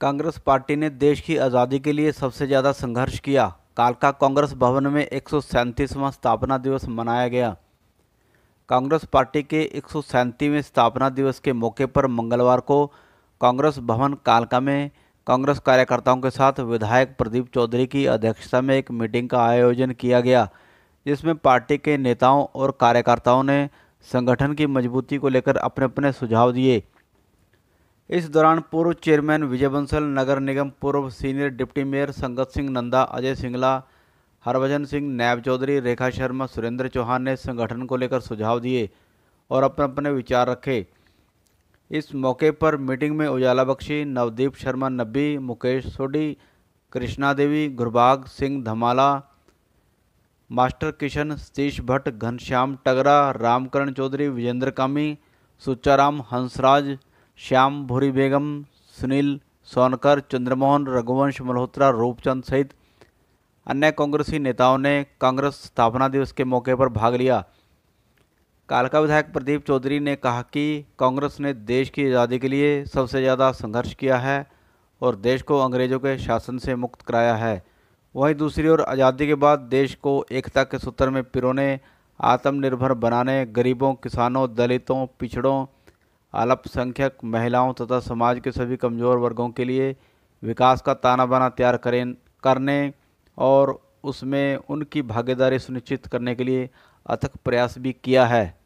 Congress party ने देश की आज़ादी के लिए सबसे ज़्यादा संघर्ष किया कालका कांग्रेस भवन में एक स्थापना दिवस मनाया गया कांग्रेस पार्टी के एक स्थापना दिवस के मौके पर मंगलवार को कांग्रेस भवन कालका में कांग्रेस कार्यकर्ताओं के साथ विधायक प्रदीप चौधरी की अध्यक्षता में एक मीटिंग का आयोजन किया गया जिसमें पार्टी के नेताओं और कार्यकर्ताओं ने संगठन की मजबूती को लेकर अपने अपने सुझाव दिए इस दौरान पूर्व चेयरमैन विजय बंसल नगर निगम पूर्व सीनियर डिप्टी मेयर संगत सिंह नंदा अजय सिंगला हरभजन सिंह नैब चौधरी रेखा शर्मा सुरेंद्र चौहान ने संगठन को लेकर सुझाव दिए और अपने अपने विचार रखे इस मौके पर मीटिंग में उजाला बख्शी नवदीप शर्मा नब्बी मुकेश सोडी कृष्णा देवी गुरबाग सिंह धमाला मास्टर किशन सतीश भट्ट घनश्याम टगरा रामकरण चौधरी विजेंद्र कामी सुचाराम हंसराज श्याम भूरी बेगम सुनील सोनकर चंद्रमोहन रघुवंश मल्होत्रा रूपचंद सहित अन्य कांग्रेसी नेताओं ने कांग्रेस स्थापना दिवस के मौके पर भाग लिया कालका विधायक प्रदीप चौधरी ने कहा कि कांग्रेस ने देश की आज़ादी के लिए सबसे ज़्यादा संघर्ष किया है और देश को अंग्रेज़ों के शासन से मुक्त कराया है वहीं दूसरी ओर आज़ादी के बाद देश को एकता के सूत्र में पिरोने आत्मनिर्भर बनाने गरीबों किसानों दलितों पिछड़ों अल्पसंख्यक महिलाओं तथा समाज के सभी कमज़ोर वर्गों के लिए विकास का ताना बाना तैयार करें करने और उसमें उनकी भागीदारी सुनिश्चित करने के लिए अथक प्रयास भी किया है